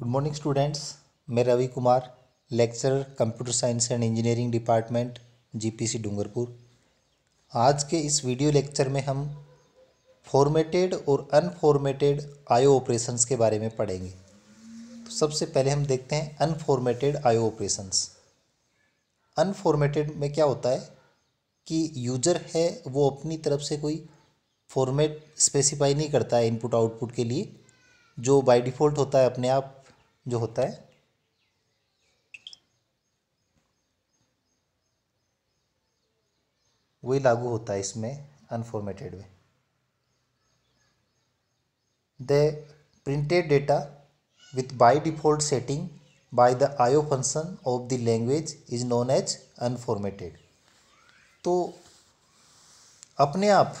Good morning students मैं Ravi Kumar lecturer computer science and engineering department GPC Dungarpur आज के इस वीडियो लेक्चर में हम फॉर्मेटेड और अनफॉर्मेटेड आयो ऑपरेशंस के बारे में पढ़ेंगे तो सबसे पहले हम देखते हैं अनफॉर्मेटेड आयो ऑपरेशंस अनफॉर्मेटेड में क्या होता है कि यूजर है वो अपनी तरफ से कोई फॉर्मेट स्पेसिफाई नहीं करता है इनपुट आउटपुट के लिए जो बाय डिफ़ॉल्ट होता है अपने आप जो होता है वही लागू होता है इसमें अनफॉर्मेटेड में the printed data with by default setting by the IO function of the language is known as unformatted तो अपने आप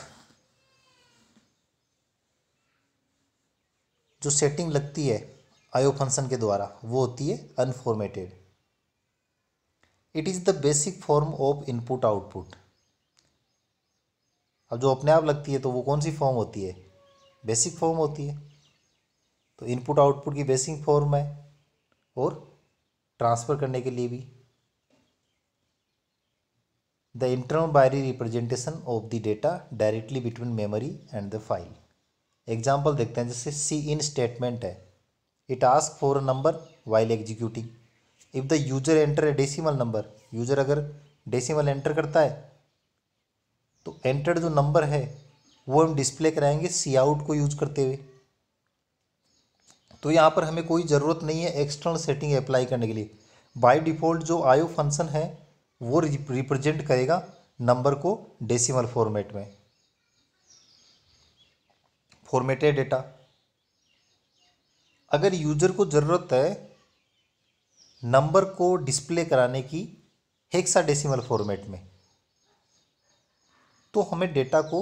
जो सेटिंग लगती है आयो फंक्शन के द्वारा वो होती है unformatted it is the basic form of input output अब जो अपने आप लगती है तो वो कौन सी फॉर्म होती है बेसिक फॉर्म होती है तो इनपुट आउटपुट की बेसिक फॉर्म है और ट्रांसफ़र करने के लिए भी the internal binary representation of the data directly between memory and the file example देखते हैं जैसे सी इन स्टेटमेंट है it asks for a number while executing if the user enter a decimal number user अगर decimal enter करता है तो entered जो number है वो हम डिस्प्ले कराएंगे सी आउट को यूज़ करते हुए तो यहाँ पर हमें कोई ज़रूरत नहीं है एक्सटर्नल सेटिंग अप्लाई करने के लिए बाय डिफ़ॉल्ट जो आयो फंक्शन है वो रिप्रेजेंट करेगा नंबर को डेसिमल फॉर्मेट में फॉर्मेटेड डेटा अगर यूज़र को ज़रूरत है नंबर को डिस्प्ले कराने की हेक्साडेसिमल फॉर्मेट में तो हमें डेटा को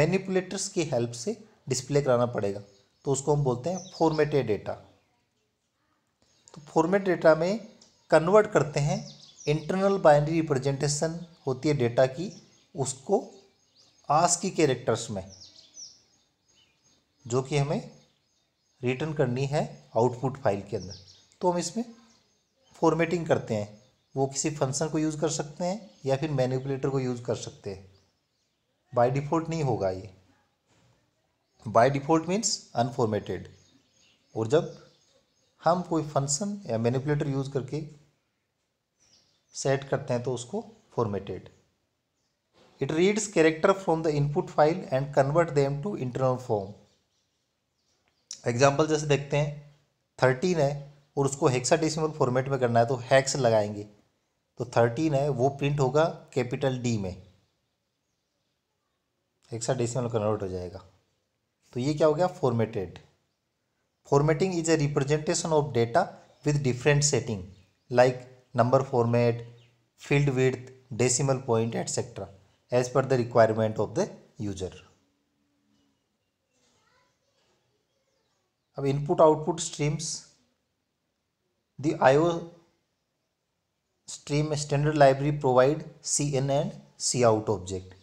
मैनिपुलेटर्स की हेल्प से डिस्प्ले कराना पड़ेगा तो उसको हम बोलते हैं फॉर्मेटेड डेटा तो फॉर्मेट डेटा में कन्वर्ट करते हैं इंटरनल बाइनरी रिप्रेजेंटेशन होती है डेटा की उसको आस की कैरेक्टर्स में जो कि हमें रिटर्न करनी है आउटपुट फाइल के अंदर तो हम इसमें फॉर्मेटिंग करते हैं वो किसी फंक्शन को यूज़ कर सकते हैं या फिर मैनिपुलेटर को यूज़ कर सकते हैं बाय डिफ़ॉल्ट नहीं होगा ये बाय डिफ़ॉल्ट मीन्स अनफॉर्मेटेड और जब हम कोई फंक्शन या मैनिपुलेटर यूज़ करके सेट करते हैं तो उसको formatted it reads character from the input file and convert them to internal form example जैसे देखते हैं थर्टीन है और उसको हेक्साडेसिमल फॉर्मेट में करना है तो हैक्स लगाएंगे तो थर्टीन है वो प्रिंट होगा कैपिटल डी में हेक्साडेसिमल कन्वर्ट हो जाएगा तो ये क्या हो गया formatted formatting is a representation of data with different setting like number format field with decimal point etcetera as per the requirement of the user अब input output streams the IO stream standard library provide cin and cout object.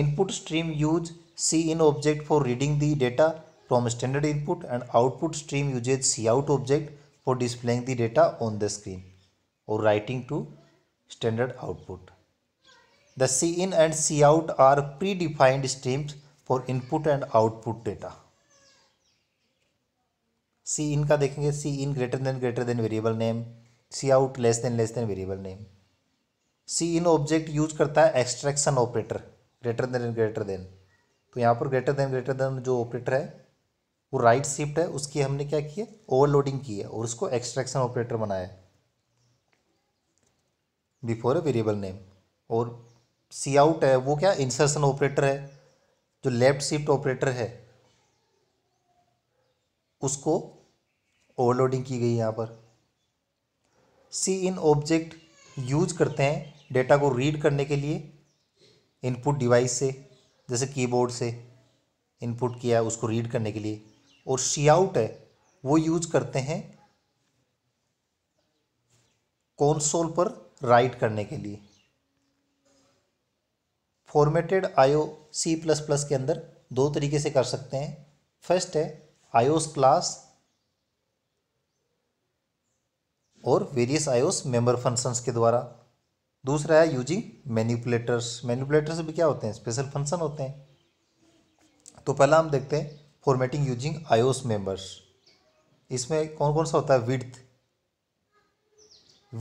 Input stream use cin object for reading the data from standard input and output stream uses cout object for displaying the data on the screen or writing to standard output. The cin and cout are predefined streams for input and output data. Cin का देखेंगे cin greater than greater than variable name cout less than less than variable name cin object use करता है extraction operator greater than greater than तो यहाँ पर greater than greater than जो operator है वो right shift है उसकी हमने क्या किया ओवरलोडिंग की है और उसको एक्सट्रैक्शन ऑपरेटर बनाया बिफोर ए वेरिएबल नेम और सी आउट है वो क्या इंसर्शन ऑपरेटर है जो लेफ्ट शिफ्ट ऑपरेटर है उसको ओवरलोडिंग की गई यहाँ पर सी इन ऑब्जेक्ट यूज करते हैं डेटा को रीड करने के लिए इनपुट डिवाइस से जैसे कीबोर्ड से इनपुट किया उसको रीड करने के लिए और सी आउट है वो यूज करते हैं कॉन्सोल पर राइट करने के लिए formatted IO C plus plus के अंदर दो तरीके से कर सकते हैं फर्स्ट है आयोस क्लास और वेरियस आयोस मेंबर फंक्शंस के द्वारा दूसरा है यूजिंग मैनिपुलेटर्स मैनिपुलेटर्स भी क्या होते हैं स्पेशल फंक्शन होते हैं तो पहला हम देखते हैं फॉर्मेटिंग यूजिंग आयोस मेंबर्स इसमें कौन कौन सा होता है विड्थ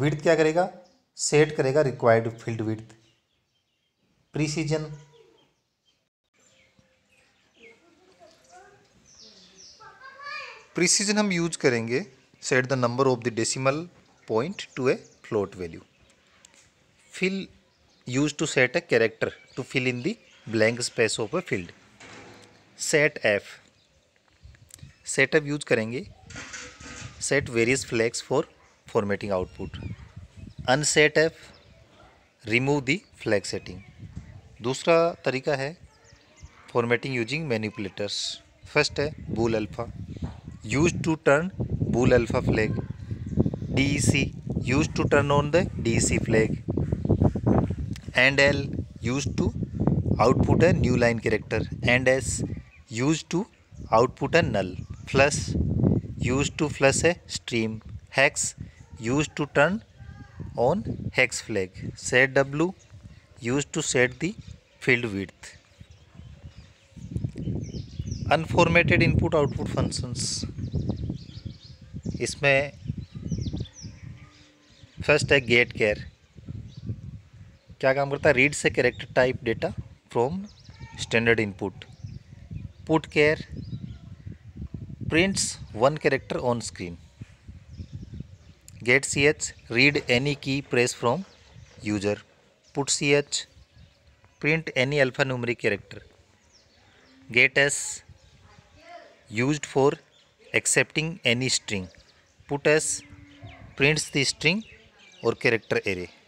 विड्थ क्या करेगा सेट करेगा required field width precision precision हम यूज करेंगे set the number of the decimal point to a float value fill use to set a character to fill in the blank space of a field set f set f use करेंगे set various flags for formatting output unset f remove the flag setting दूसरा तरीका है formatting using manipulators first है bool alpha used to turn bool alpha flag. DEC used to turn on the DEC flag. And L used to output a new line character. And S used to output a null. Plus used to flush a stream. Hex used to turn on hex flag. Set W used to set the field width unformatted input output functions इसमें first है get char क्या काम करता है read से character type data from standard input put char prints one character on screen get c h read any key press from user put c h print any alphanumeric character get s use for accepting any string put as prints the string or character array